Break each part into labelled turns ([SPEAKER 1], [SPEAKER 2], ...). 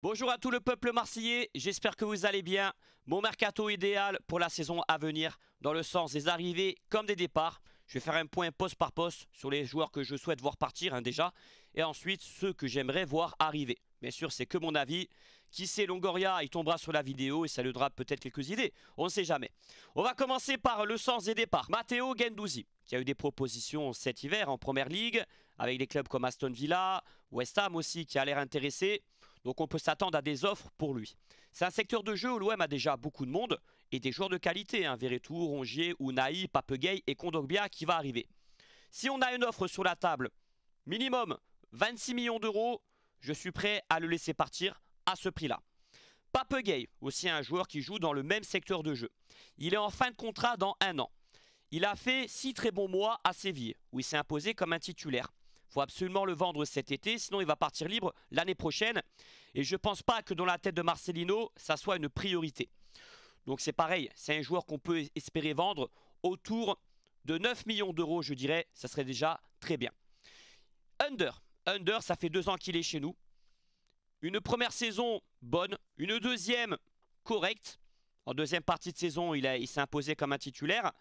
[SPEAKER 1] Bonjour à tout le peuple marseillais, j'espère que vous allez bien. Mon mercato idéal pour la saison à venir, dans le sens des arrivées comme des départs. Je vais faire un point poste par poste sur les joueurs que je souhaite voir partir hein, déjà, et ensuite ceux que j'aimerais voir arriver. Bien sûr, c'est que mon avis. Qui sait, Longoria, il tombera sur la vidéo et ça lui donnera peut-être quelques idées. On ne sait jamais. On va commencer par le sens des départs. Matteo Gendouzi, qui a eu des propositions cet hiver en Première Ligue, avec des clubs comme Aston Villa, West Ham aussi, qui a l'air intéressé. Donc on peut s'attendre à des offres pour lui. C'est un secteur de jeu où l'OM a déjà beaucoup de monde et des joueurs de qualité, hein, Veretout, Rongier, Ounaï, Papegay et Kondogbia qui va arriver. Si on a une offre sur la table, minimum 26 millions d'euros, je suis prêt à le laisser partir à ce prix-là. Papegay, aussi un joueur qui joue dans le même secteur de jeu. Il est en fin de contrat dans un an. Il a fait six très bons mois à Séville, où il s'est imposé comme un titulaire faut absolument le vendre cet été, sinon il va partir libre l'année prochaine. Et je ne pense pas que dans la tête de Marcelino, ça soit une priorité. Donc c'est pareil, c'est un joueur qu'on peut espérer vendre autour de 9 millions d'euros, je dirais. Ça serait déjà très bien. Under. Under, ça fait deux ans qu'il est chez nous. Une première saison bonne, une deuxième correcte. En deuxième partie de saison, il, a, il s'est imposé comme un titulaire.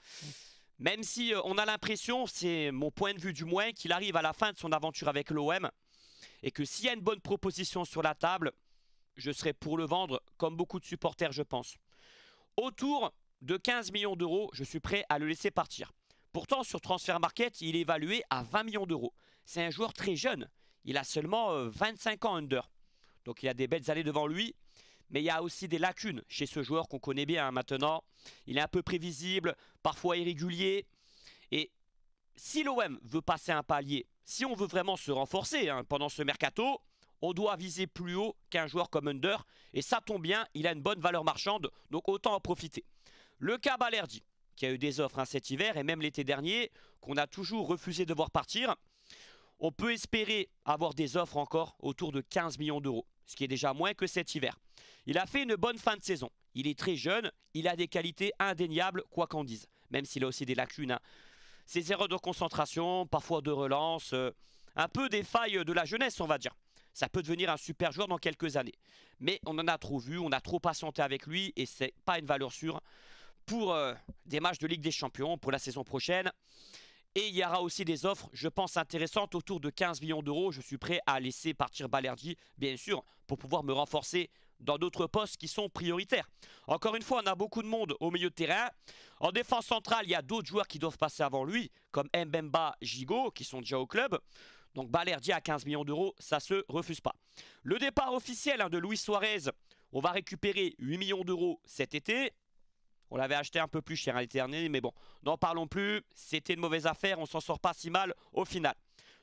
[SPEAKER 1] Même si euh, on a l'impression, c'est mon point de vue du moins, qu'il arrive à la fin de son aventure avec l'OM et que s'il y a une bonne proposition sur la table, je serai pour le vendre comme beaucoup de supporters, je pense. Autour de 15 millions d'euros, je suis prêt à le laisser partir. Pourtant, sur Transfer Market, il est évalué à 20 millions d'euros. C'est un joueur très jeune. Il a seulement 25 euh, ans under. Donc il a des belles années devant lui mais il y a aussi des lacunes chez ce joueur qu'on connaît bien hein. maintenant. Il est un peu prévisible, parfois irrégulier. Et si l'OM veut passer un palier, si on veut vraiment se renforcer hein, pendant ce mercato, on doit viser plus haut qu'un joueur comme Under. Et ça tombe bien, il a une bonne valeur marchande, donc autant en profiter. Le cas Balerdi, qui a eu des offres hein, cet hiver et même l'été dernier, qu'on a toujours refusé de voir partir. On peut espérer avoir des offres encore autour de 15 millions d'euros ce qui est déjà moins que cet hiver. Il a fait une bonne fin de saison. Il est très jeune, il a des qualités indéniables, quoi qu'on dise, même s'il a aussi des lacunes. Hein. Ses erreurs de concentration, parfois de relance, euh, un peu des failles de la jeunesse, on va dire. Ça peut devenir un super joueur dans quelques années. Mais on en a trop vu, on a trop patienté avec lui et c'est pas une valeur sûre pour euh, des matchs de Ligue des Champions pour la saison prochaine. Et il y aura aussi des offres, je pense, intéressantes autour de 15 millions d'euros. Je suis prêt à laisser partir Balerdi, bien sûr, pour pouvoir me renforcer dans d'autres postes qui sont prioritaires. Encore une fois, on a beaucoup de monde au milieu de terrain. En défense centrale, il y a d'autres joueurs qui doivent passer avant lui, comme Mbemba, Gigot, qui sont déjà au club. Donc Balerdi à 15 millions d'euros, ça se refuse pas. Le départ officiel hein, de Luis Suarez, on va récupérer 8 millions d'euros cet été. On l'avait acheté un peu plus cher l'été dernier, mais bon, n'en parlons plus. C'était une mauvaise affaire, on s'en sort pas si mal au final.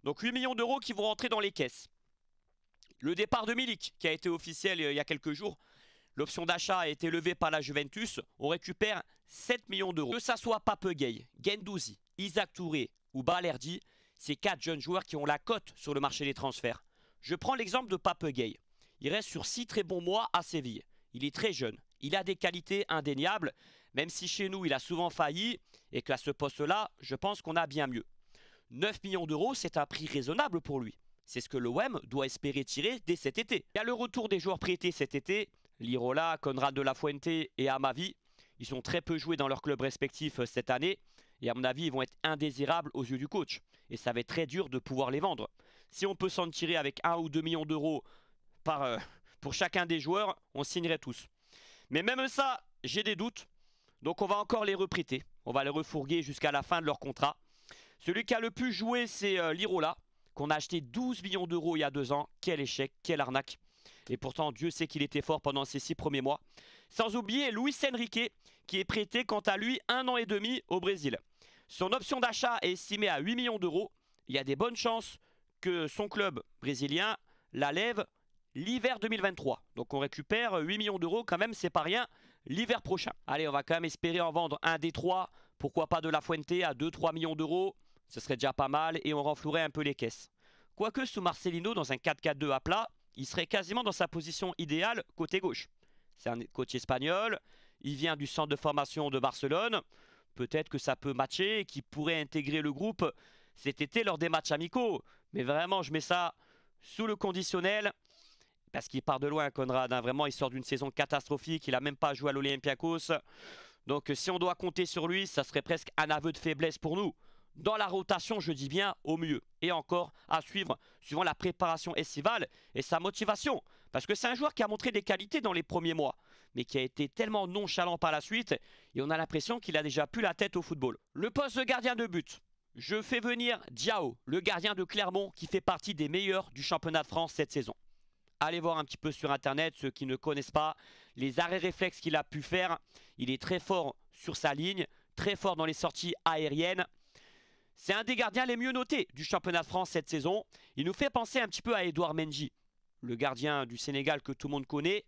[SPEAKER 1] Donc 8 millions d'euros qui vont rentrer dans les caisses. Le départ de Milik, qui a été officiel euh, il y a quelques jours. L'option d'achat a été levée par la Juventus. On récupère 7 millions d'euros. Que ça soit Pape Gay, Gendouzi, Isaac Touré ou Balerdi, ces quatre jeunes joueurs qui ont la cote sur le marché des transferts. Je prends l'exemple de Pape Gay. Il reste sur 6 très bons mois à Séville. Il est très jeune, il a des qualités indéniables, même si chez nous, il a souvent failli, et qu'à ce poste-là, je pense qu'on a bien mieux. 9 millions d'euros, c'est un prix raisonnable pour lui. C'est ce que l'OM doit espérer tirer dès cet été. Il y a le retour des joueurs prêtés cet été, Lirola, Conrad de la Fuente et Amavi. Ils ont très peu joué dans leurs clubs respectifs euh, cette année, et à mon avis, ils vont être indésirables aux yeux du coach. Et ça va être très dur de pouvoir les vendre. Si on peut s'en tirer avec 1 ou 2 millions d'euros par, euh, pour chacun des joueurs, on signerait tous. Mais même ça, j'ai des doutes. Donc on va encore les reprêter. On va les refourguer jusqu'à la fin de leur contrat. Celui qui a le plus joué, c'est euh, l'Irola, qu'on a acheté 12 millions d'euros il y a deux ans. Quel échec, quelle arnaque. Et pourtant, Dieu sait qu'il était fort pendant ces six premiers mois. Sans oublier Luis Enrique, qui est prêté quant à lui un an et demi au Brésil. Son option d'achat est estimée à 8 millions d'euros. Il y a des bonnes chances que son club brésilien la lève l'hiver 2023. Donc on récupère 8 euh, millions d'euros quand même, c'est pas rien, l'hiver prochain. Allez, on va quand même espérer en vendre un des trois, pourquoi pas de La Fuente à 2-3 millions d'euros, ce serait déjà pas mal et on renflouerait un peu les caisses. Quoique sous Marcelino dans un 4-4-2 à plat, il serait quasiment dans sa position idéale côté gauche. C'est un coach espagnol, il vient du centre de formation de Barcelone, peut-être que ça peut matcher et qu'il pourrait intégrer le groupe cet été lors des matchs amicaux. Mais vraiment, je mets ça sous le conditionnel. Parce qu'il part de loin, Conrad. Hein. Vraiment, il sort d'une saison catastrophique. Il n'a même pas joué à l'Olympiakos. Donc, si on doit compter sur lui, ça serait presque un aveu de faiblesse pour nous. Dans la rotation, je dis bien au mieux. Et encore à suivre, suivant la préparation estivale et sa motivation. Parce que c'est un joueur qui a montré des qualités dans les premiers mois, mais qui a été tellement nonchalant par la suite, et on a l'impression qu'il a déjà plus la tête au football. Le poste de gardien de but. Je fais venir Diao, le gardien de Clermont qui fait partie des meilleurs du championnat de France cette saison. Allez voir un petit peu sur internet, ceux qui ne connaissent pas, les arrêts réflexes qu'il a pu faire. Il est très fort sur sa ligne, très fort dans les sorties aériennes. C'est un des gardiens les mieux notés du championnat de France cette saison. Il nous fait penser un petit peu à Edouard Mendy, le gardien du Sénégal que tout le monde connaît.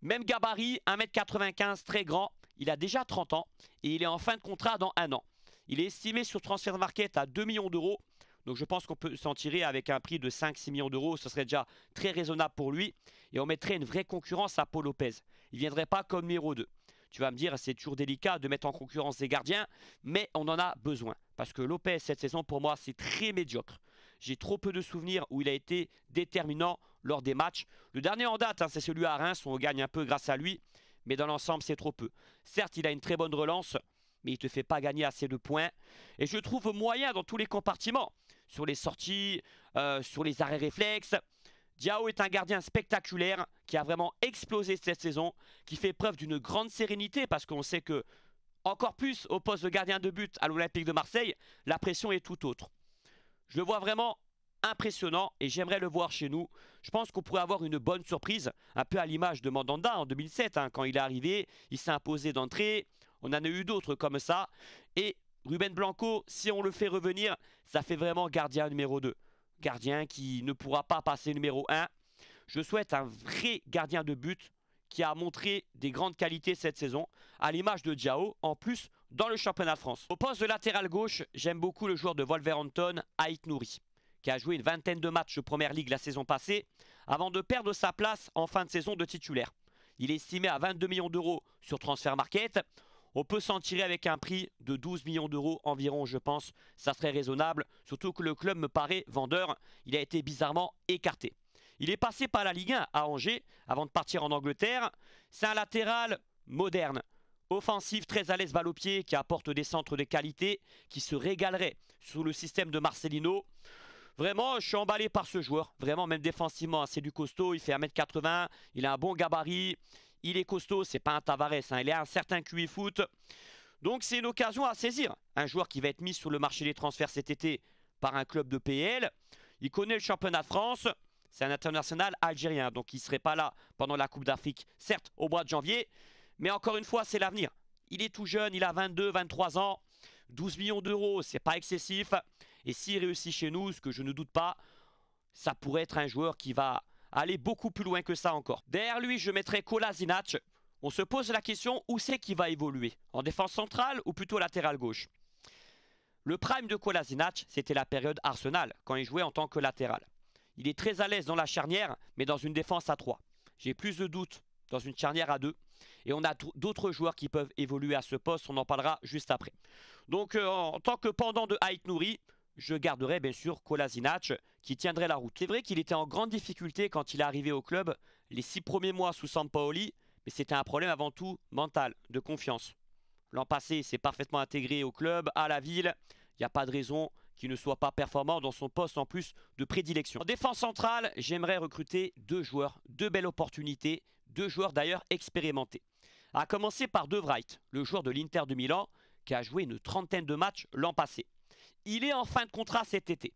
[SPEAKER 1] Même gabarit, 1m95, très grand. Il a déjà 30 ans et il est en fin de contrat dans un an. Il est estimé sur transfert Market à 2 millions d'euros. Donc je pense qu'on peut s'en tirer avec un prix de 5-6 millions d'euros. Ce serait déjà très raisonnable pour lui. Et on mettrait une vraie concurrence à Paul Lopez. Il ne viendrait pas comme numéro 2. Tu vas me dire, c'est toujours délicat de mettre en concurrence des gardiens, mais on en a besoin. Parce que Lopez, cette saison, pour moi, c'est très médiocre. J'ai trop peu de souvenirs où il a été déterminant lors des matchs. Le dernier en date, hein, c'est celui à Reims, où on gagne un peu grâce à lui. Mais dans l'ensemble, c'est trop peu. Certes, il a une très bonne relance, mais il ne te fait pas gagner assez de points. Et je trouve moyen dans tous les compartiments, sur les sorties, euh, sur les arrêts réflexes. Diao est un gardien spectaculaire qui a vraiment explosé cette saison, qui fait preuve d'une grande sérénité parce qu'on sait que, encore plus au poste de gardien de but à l'Olympique de Marseille, la pression est tout autre. Je le vois vraiment impressionnant et j'aimerais le voir chez nous. Je pense qu'on pourrait avoir une bonne surprise, un peu à l'image de Mandanda en 2007, hein, quand il est arrivé, il s'est imposé d'entrée, on en a eu d'autres comme ça. Et Ruben Blanco, si on le fait revenir, ça fait vraiment gardien numéro 2. Gardien qui ne pourra pas passer numéro 1. Je souhaite un vrai gardien de but qui a montré des grandes qualités cette saison, à l'image de Diao, en plus dans le championnat de France. Au poste de latéral gauche, j'aime beaucoup le joueur de Wolverhampton, Aït Nouri, qui a joué une vingtaine de matchs de Première Ligue la saison passée, avant de perdre sa place en fin de saison de titulaire. Il est estimé à 22 millions d'euros sur Transfer Market. On peut s'en tirer avec un prix de 12 millions d'euros environ, je pense. Ça serait raisonnable, surtout que le club me paraît vendeur. Il a été bizarrement écarté. Il est passé par la Ligue 1 à Angers avant de partir en Angleterre. C'est un latéral moderne, offensif, très à l'aise balle au pied, qui apporte des centres de qualité, qui se régalerait sous le système de Marcelino. Vraiment, je suis emballé par ce joueur. Vraiment, même défensivement, hein, c'est du costaud. Il fait 1m80, il a un bon gabarit, il est costaud, c'est pas un Tavares, hein. il est un certain QI foot. Donc c'est une occasion à saisir. Un joueur qui va être mis sur le marché des transferts cet été par un club de PL. Il connaît le championnat de France. C'est un international algérien, donc il ne serait pas là pendant la Coupe d'Afrique, certes au mois de janvier. Mais encore une fois, c'est l'avenir. Il est tout jeune, il a 22, 23 ans. 12 millions d'euros, c'est pas excessif. Et s'il réussit chez nous, ce que je ne doute pas, ça pourrait être un joueur qui va aller beaucoup plus loin que ça encore. Derrière lui, je mettrai Kolasinac. On se pose la question où c'est qu'il va évoluer En défense centrale ou plutôt latérale gauche Le prime de Kolasinac, c'était la période Arsenal, quand il jouait en tant que latéral. Il est très à l'aise dans la charnière, mais dans une défense à 3. J'ai plus de doutes dans une charnière à 2. Et on a d'autres joueurs qui peuvent évoluer à ce poste, on en parlera juste après. Donc euh, en tant que pendant de Haït Nouri, je garderai bien sûr Kolasinac, qui tiendrait la route. C'est vrai qu'il était en grande difficulté quand il est arrivé au club les six premiers mois sous Sampaoli, mais c'était un problème avant tout mental, de confiance. L'an passé, il s'est parfaitement intégré au club, à la ville. Il n'y a pas de raison qu'il ne soit pas performant dans son poste en plus de prédilection. En défense centrale, j'aimerais recruter deux joueurs, deux belles opportunités, deux joueurs d'ailleurs expérimentés. A commencer par De Wright, le joueur de l'Inter de Milan, qui a joué une trentaine de matchs l'an passé. Il est en fin de contrat cet été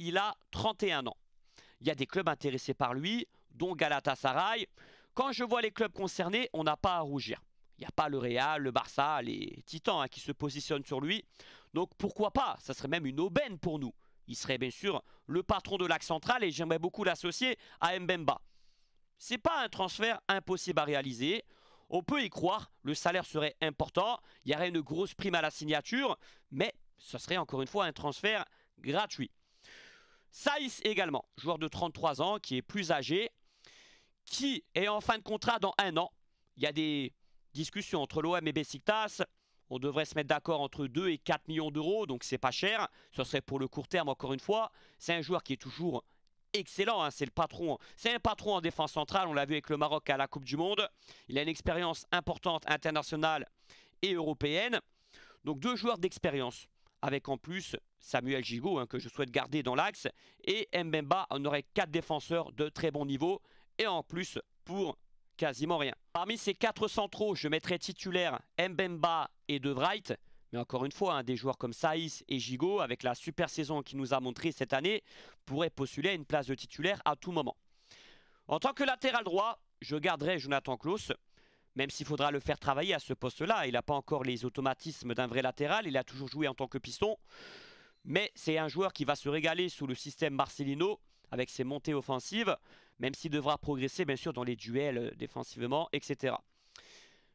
[SPEAKER 1] il a 31 ans. Il y a des clubs intéressés par lui, dont Galatasaray. Quand je vois les clubs concernés, on n'a pas à rougir. Il n'y a pas le Real, le Barça, les Titans hein, qui se positionnent sur lui. Donc pourquoi pas Ça serait même une aubaine pour nous. Il serait bien sûr le patron de l'axe central et j'aimerais beaucoup l'associer à Mbemba. n'est pas un transfert impossible à réaliser. On peut y croire, le salaire serait important, il y aurait une grosse prime à la signature, mais ce serait encore une fois un transfert gratuit. Saïs également, joueur de 33 ans qui est plus âgé, qui est en fin de contrat dans un an. Il y a des discussions entre l'OM et Besiktas. On devrait se mettre d'accord entre 2 et 4 millions d'euros, donc c'est pas cher. Ce serait pour le court terme, encore une fois. C'est un joueur qui est toujours excellent, hein, c'est le patron. C'est un patron en défense centrale, on l'a vu avec le Maroc à la Coupe du Monde. Il a une expérience importante internationale et européenne. Donc deux joueurs d'expérience avec en plus Samuel Gigot, hein, que je souhaite garder dans l'axe, et Mbemba, on aurait quatre défenseurs de très bon niveau, et en plus pour quasiment rien. Parmi ces quatre centraux, je mettrai titulaire Mbemba et De Wright. mais encore une fois, hein, des joueurs comme Saïs et Gigot, avec la super saison qu'il nous a montré cette année, pourraient postuler une place de titulaire à tout moment. En tant que latéral droit, je garderai Jonathan Klaus, même s'il faudra le faire travailler à ce poste-là. Il n'a pas encore les automatismes d'un vrai latéral, il a toujours joué en tant que piston. Mais c'est un joueur qui va se régaler sous le système Marcelino, avec ses montées offensives, même s'il devra progresser bien sûr dans les duels euh, défensivement, etc.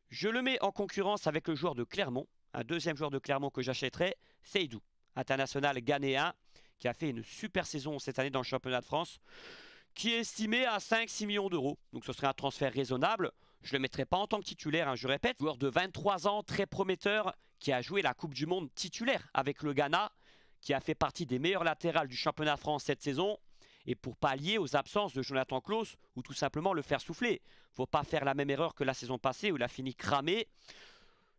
[SPEAKER 1] Je le mets en concurrence avec le joueur de Clermont, un deuxième joueur de Clermont que j'achèterai, Seydou, international ghanéen, qui a fait une super saison cette année dans le championnat de France, qui est estimé à 5-6 millions d'euros. Donc ce serait un transfert raisonnable. Je ne le mettrai pas en tant que titulaire, hein, je répète. Joueur de 23 ans, très prometteur, qui a joué la Coupe du Monde titulaire avec le Ghana, qui a fait partie des meilleurs latérales du championnat France cette saison. Et pour pallier aux absences de Jonathan Klaus ou tout simplement le faire souffler. Faut pas faire la même erreur que la saison passée où il a fini cramé.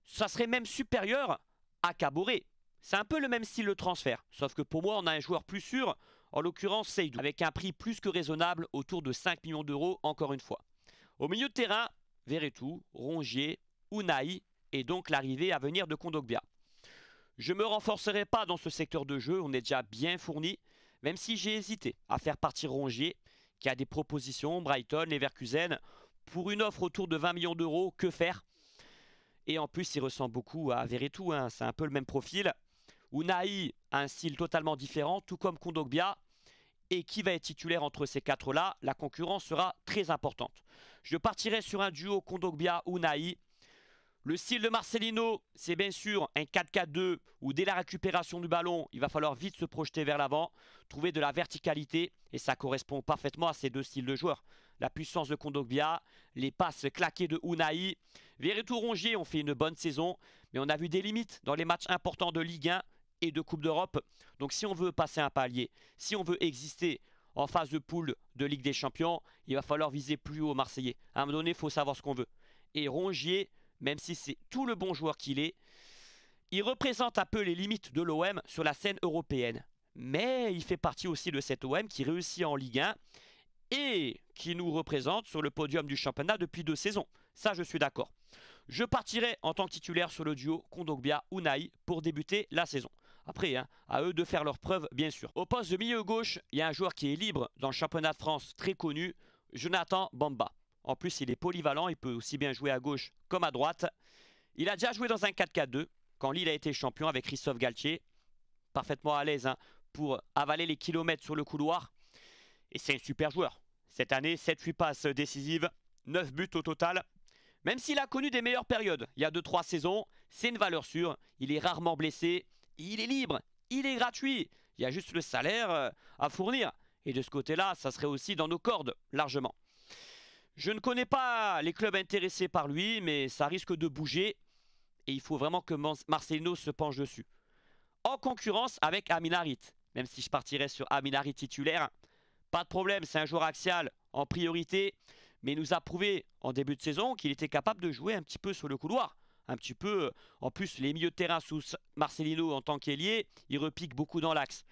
[SPEAKER 1] Ça serait même supérieur à Caboret. C'est un peu le même style de transfert, sauf que pour moi, on a un joueur plus sûr, en l'occurrence Seydou, avec un prix plus que raisonnable, autour de 5 millions d'euros encore une fois. Au milieu de terrain, Veretout, Rongier, Unai et donc l'arrivée à venir de Kondogbia. Je ne me renforcerai pas dans ce secteur de jeu, on est déjà bien fourni, même si j'ai hésité à faire partir Rongier, qui a des propositions, Brighton, Leverkusen, pour une offre autour de 20 millions d'euros, que faire Et en plus, il ressemble beaucoup à Veretout, hein, c'est un peu le même profil. Unai a un style totalement différent, tout comme Kondogbia, et qui va être titulaire entre ces quatre-là, la concurrence sera très importante. Je partirai sur un duo Kondogbia ou Naï. Le style de Marcelino, c'est bien sûr un 4-4-2 où dès la récupération du ballon, il va falloir vite se projeter vers l'avant, trouver de la verticalité et ça correspond parfaitement à ces deux styles de joueurs. La puissance de Kondogbia, les passes claquées de Unai. Verretou Rongier ont fait une bonne saison, mais on a vu des limites dans les matchs importants de Ligue 1 et de Coupe d'Europe. Donc si on veut passer un palier, si on veut exister en phase de poule de Ligue des Champions, il va falloir viser plus haut Marseillais. À un moment donné, il faut savoir ce qu'on veut. Et Rongier, même si c'est tout le bon joueur qu'il est, il représente un peu les limites de l'OM sur la scène européenne. Mais il fait partie aussi de cet OM qui réussit en Ligue 1 et qui nous représente sur le podium du championnat depuis deux saisons. Ça, je suis d'accord. Je partirai en tant que titulaire sur le duo Kondogbia-Unai pour débuter la saison. Après, hein, à eux de faire leurs preuves, bien sûr. Au poste de milieu gauche, il y a un joueur qui est libre dans le championnat de France, très connu, Jonathan Bamba. En plus, il est polyvalent, il peut aussi bien jouer à gauche comme à droite. Il a déjà joué dans un 4-4-2, quand Lille a été champion avec Christophe Galtier. Parfaitement à l'aise hein, pour avaler les kilomètres sur le couloir. Et c'est un super joueur. Cette année, 7-8 passes décisives, 9 buts au total. Même s'il a connu des meilleures périodes, il y a 2-3 saisons, c'est une valeur sûre. Il est rarement blessé, il est libre, il est gratuit. Il y a juste le salaire euh, à fournir. Et de ce côté-là, ça serait aussi dans nos cordes, largement. Je ne connais pas les clubs intéressés par lui, mais ça risque de bouger. Et il faut vraiment que Marcelino se penche dessus. En concurrence avec Aminarit, même si je partirais sur Aminarit titulaire. Pas de problème, c'est un joueur axial en priorité, mais il nous a prouvé en début de saison qu'il était capable de jouer un petit peu sur le couloir un petit peu. Euh, en plus, les milieux de terrain sous Marcelino en tant qu'ailier, ils repiquent beaucoup dans l'axe.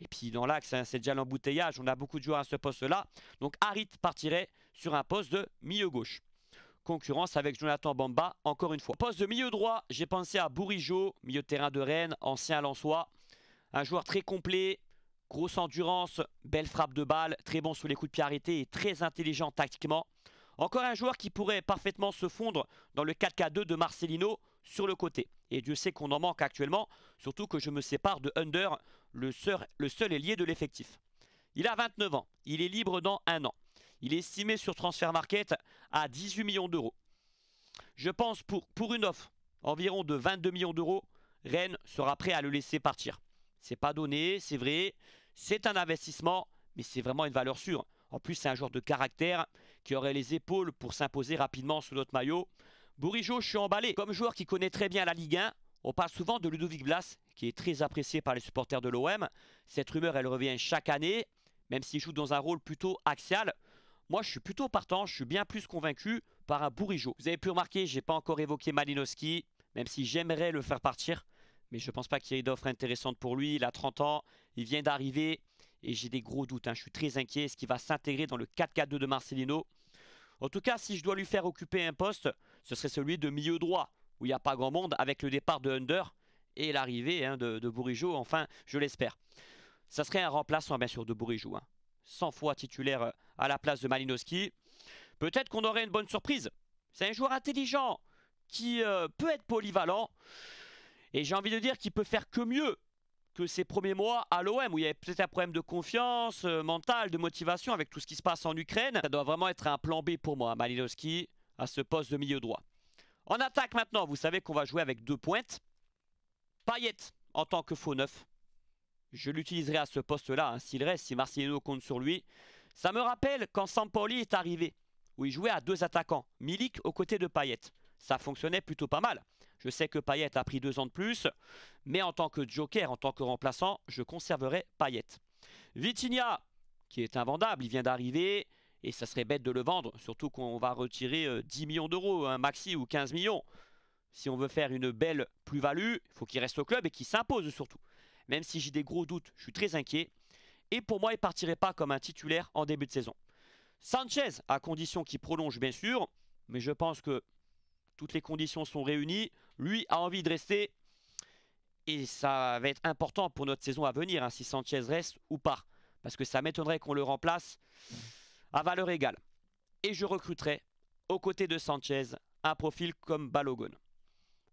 [SPEAKER 1] Et puis dans l'axe, hein, c'est déjà l'embouteillage. On a beaucoup de joueurs à ce poste-là. Donc Harit partirait sur un poste de milieu gauche. Concurrence avec Jonathan Bamba, encore une fois. Poste de milieu droit, j'ai pensé à Bourigeau, milieu de terrain de Rennes, ancien Lensois. Un joueur très complet, grosse endurance, belle frappe de balle, très bon sous les coups de pied arrêtés et très intelligent tactiquement. Encore un joueur qui pourrait parfaitement se fondre dans le 4K2 de Marcelino sur le côté. Et Dieu sait qu'on en manque actuellement, surtout que je me sépare de Under, le seul, le de l'effectif. Il a 29 ans, il est libre dans un an. Il est estimé sur Transfer Market à 18 millions d'euros. Je pense pour, pour une offre environ de 22 millions d'euros, Rennes sera prêt à le laisser partir. C'est pas donné, c'est vrai, c'est un investissement, mais c'est vraiment une valeur sûre. En plus, c'est un joueur de caractère, qui aurait les épaules pour s'imposer rapidement sous notre maillot. Bourigeau, je suis emballé. Comme joueur qui connaît très bien la Ligue 1, on parle souvent de Ludovic Blas, qui est très apprécié par les supporters de l'OM. Cette rumeur, elle revient chaque année, même s'il joue dans un rôle plutôt axial. Moi, je suis plutôt partant, je suis bien plus convaincu par un Bourigeau. Vous avez pu remarquer, je n'ai pas encore évoqué Malinowski, même si j'aimerais le faire partir. Mais je ne pense pas qu'il y ait d'offres intéressante pour lui. Il a 30 ans, il vient d'arriver et j'ai des gros doutes. Hein. Je suis très inquiet. Est-ce qu'il va s'intégrer dans le 4-4-2 de Marcelino en tout cas, si je dois lui faire occuper un poste, ce serait celui de milieu droit, où il n'y a pas grand monde, avec le départ de Under et l'arrivée hein, de, de enfin, je l'espère. Ça serait un remplaçant, bien sûr, de Bourigeau. Hein. cent 100 fois titulaire euh, à la place de Malinowski. Peut-être qu'on aurait une bonne surprise. C'est un joueur intelligent qui euh, peut être polyvalent. Et j'ai envie de dire qu'il peut faire que mieux que ces premiers mois à l'OM, où il y avait peut-être un problème de confiance euh, mentale, de motivation avec tout ce qui se passe en Ukraine. Ça doit vraiment être un plan B pour moi, Malinowski, à ce poste de milieu droit. En attaque maintenant, vous savez qu'on va jouer avec deux pointes. Payet en tant que faux neuf. Je l'utiliserai à ce poste-là, hein, s'il reste, si Marcelino compte sur lui. Ça me rappelle quand Sampoli est arrivé, où il jouait à deux attaquants, Milik aux côtés de Payet. Ça fonctionnait plutôt pas mal. Je sais que Payet a pris deux ans de plus, mais en tant que joker, en tant que remplaçant, je conserverai Payet. Vitinha, qui est invendable, il vient d'arriver, et ça serait bête de le vendre, surtout qu'on va retirer 10 euh, millions d'euros, un maxi ou 15 millions. Si on veut faire une belle plus-value, il faut qu'il reste au club et qu'il s'impose surtout. Même si j'ai des gros doutes, je suis très inquiet. Et pour moi, il ne partirait pas comme un titulaire en début de saison. Sanchez, à condition qu'il prolonge bien sûr, mais je pense que toutes les conditions sont réunies lui a envie de rester. Et ça va être important pour notre saison à venir, hein, si Sanchez reste ou pas. Parce que ça m'étonnerait qu'on le remplace à valeur égale. Et je recruterai, aux côtés de Sanchez, un profil comme Balogun.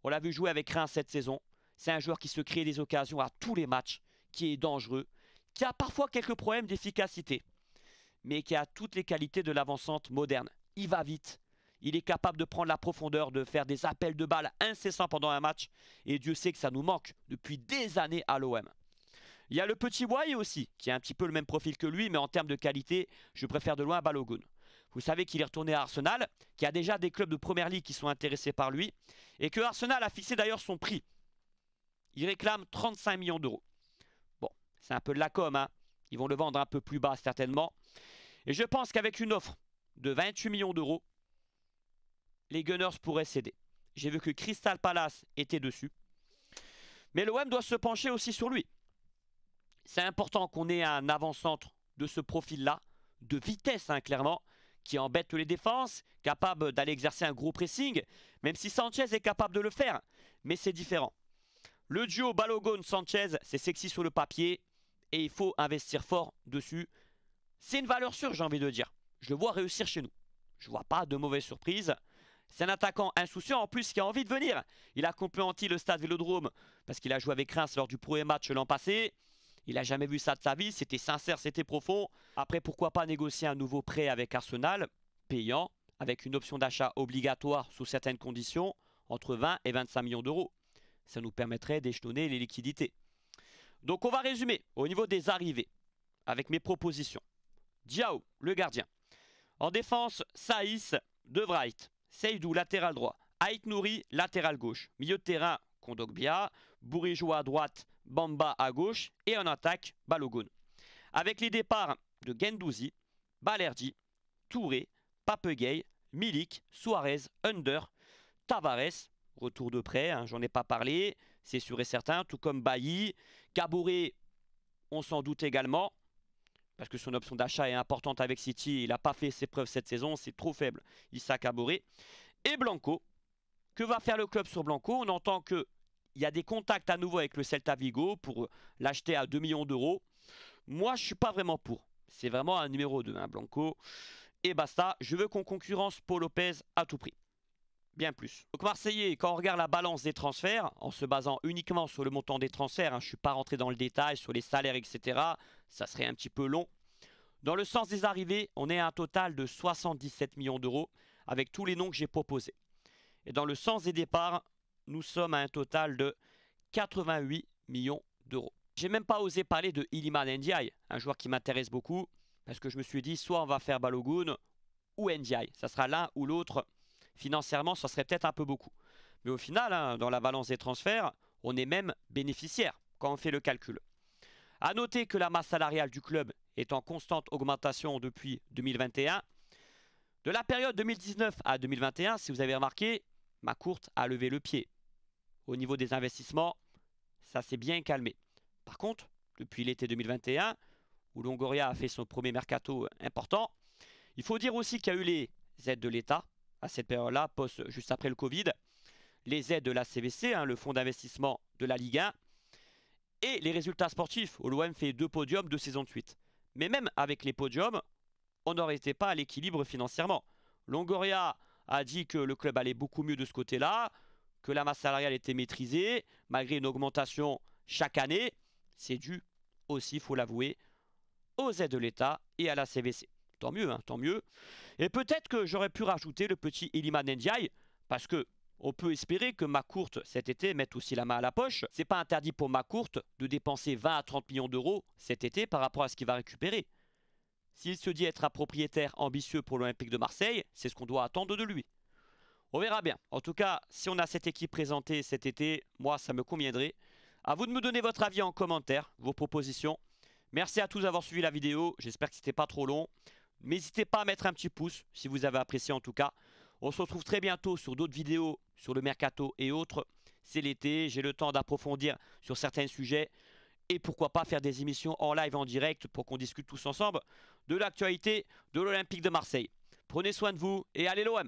[SPEAKER 1] On l'a vu jouer avec Reims cette saison. C'est un joueur qui se crée des occasions à tous les matchs, qui est dangereux, qui a parfois quelques problèmes d'efficacité, mais qui a toutes les qualités de l'avancante moderne. Il va vite, il est capable de prendre la profondeur, de faire des appels de balles incessants pendant un match. Et Dieu sait que ça nous manque depuis des années à l'OM. Il y a le petit Wai aussi, qui a un petit peu le même profil que lui, mais en termes de qualité, je préfère de loin Balogun. Vous savez qu'il est retourné à Arsenal, qu'il y a déjà des clubs de première ligue qui sont intéressés par lui, et que Arsenal a fixé d'ailleurs son prix. Il réclame 35 millions d'euros. Bon, c'est un peu de la com, hein. Ils vont le vendre un peu plus bas certainement. Et je pense qu'avec une offre de 28 millions d'euros, les Gunners pourraient céder. J'ai vu que Crystal Palace était dessus. Mais l'OM doit se pencher aussi sur lui. C'est important qu'on ait un avant-centre de ce profil-là, de vitesse hein, clairement, qui embête les défenses, capable d'aller exercer un gros pressing, même si Sanchez est capable de le faire. Mais c'est différent. Le duo Balogone sanchez c'est sexy sur le papier et il faut investir fort dessus. C'est une valeur sûre, j'ai envie de dire. Je le vois réussir chez nous. Je vois pas de mauvaise surprise. C'est un attaquant insouciant en plus qui a envie de venir. Il a complémenté le stade Vélodrome parce qu'il a joué avec Reims lors du premier match l'an passé. Il n'a jamais vu ça de sa vie, c'était sincère, c'était profond. Après, pourquoi pas négocier un nouveau prêt avec Arsenal, payant, avec une option d'achat obligatoire sous certaines conditions, entre 20 et 25 millions d'euros. Ça nous permettrait d'échelonner les liquidités. Donc on va résumer au niveau des arrivées, avec mes propositions. Diao, le gardien. En défense, Saïs, De Wright. Seydou, latéral droit. Aït Nouri, latéral gauche. Milieu de terrain, Kondogbia. Bourigeois à droite, Bamba à gauche. Et en attaque, Balogun. Avec les départs de Gendouzi, Balerdi, Touré, Papegay, Milik, Suarez, Under, Tavares, retour de près, hein, j'en ai pas parlé, c'est sûr et certain, tout comme Bailly, Kabouré, on s'en doute également parce que son option d'achat est importante avec City, il n'a pas fait ses preuves cette saison, c'est trop faible, il s'accabore Et Blanco, que va faire le club sur Blanco On entend qu'il y a des contacts à nouveau avec le Celta Vigo pour l'acheter à 2 millions d'euros. Moi, je ne suis pas vraiment pour. C'est vraiment un numéro 2, hein, Blanco. Et basta, je veux qu'on concurrence Paul Lopez à tout prix bien plus. Donc Marseillais, quand on regarde la balance des transferts, en se basant uniquement sur le montant des transferts, hein, je ne suis pas rentré dans le détail sur les salaires, etc., ça serait un petit peu long. Dans le sens des arrivées, on est à un total de 77 millions d'euros, avec tous les noms que j'ai proposés. Et dans le sens des départs, nous sommes à un total de 88 millions d'euros. J'ai même pas osé parler de Iliman Ndiaye, un joueur qui m'intéresse beaucoup, parce que je me suis dit, soit on va faire Balogun ou Ndiaye. Ça sera l'un ou l'autre financièrement, ça serait peut-être un peu beaucoup. Mais au final, hein, dans la balance des transferts, on est même bénéficiaire quand on fait le calcul. À noter que la masse salariale du club est en constante augmentation depuis 2021. De la période 2019 à 2021, si vous avez remarqué, ma courte a levé le pied. Au niveau des investissements, ça s'est bien calmé. Par contre, depuis l'été 2021, où Longoria a fait son premier mercato important, il faut dire aussi qu'il y a eu les aides de l'État, à cette période-là, post, juste après le Covid, les aides de la CVC, hein, le fonds d'investissement de la Ligue 1, et les résultats sportifs. L'OM fait deux podiums, de saison de Mais même avec les podiums, on n'aurait été pas à l'équilibre financièrement. Longoria a dit que le club allait beaucoup mieux de ce côté-là, que la masse salariale était maîtrisée, malgré une augmentation chaque année. C'est dû aussi, faut l'avouer, aux aides de l'État et à la CVC. Tant mieux, hein, tant mieux. Et peut-être que j'aurais pu rajouter le petit Iliman Ndiaye, parce que on peut espérer que ma cet été mette aussi la main à la poche. C'est pas interdit pour ma de dépenser 20 à 30 millions d'euros cet été par rapport à ce qu'il va récupérer. S'il se dit être un propriétaire ambitieux pour l'Olympique de Marseille, c'est ce qu'on doit attendre de lui. On verra bien. En tout cas, si on a cette équipe présentée cet été, moi ça me conviendrait. À vous de me donner votre avis en commentaire, vos propositions. Merci à tous d'avoir suivi la vidéo, j'espère que c'était pas trop long. N'hésitez pas à mettre un petit pouce si vous avez apprécié en tout cas. On se retrouve très bientôt sur d'autres vidéos sur le mercato et autres. C'est l'été, j'ai le temps d'approfondir sur certains sujets et pourquoi pas faire des émissions en live, en direct pour qu'on discute tous ensemble de l'actualité de l'Olympique de Marseille. Prenez soin de vous et allez l'OM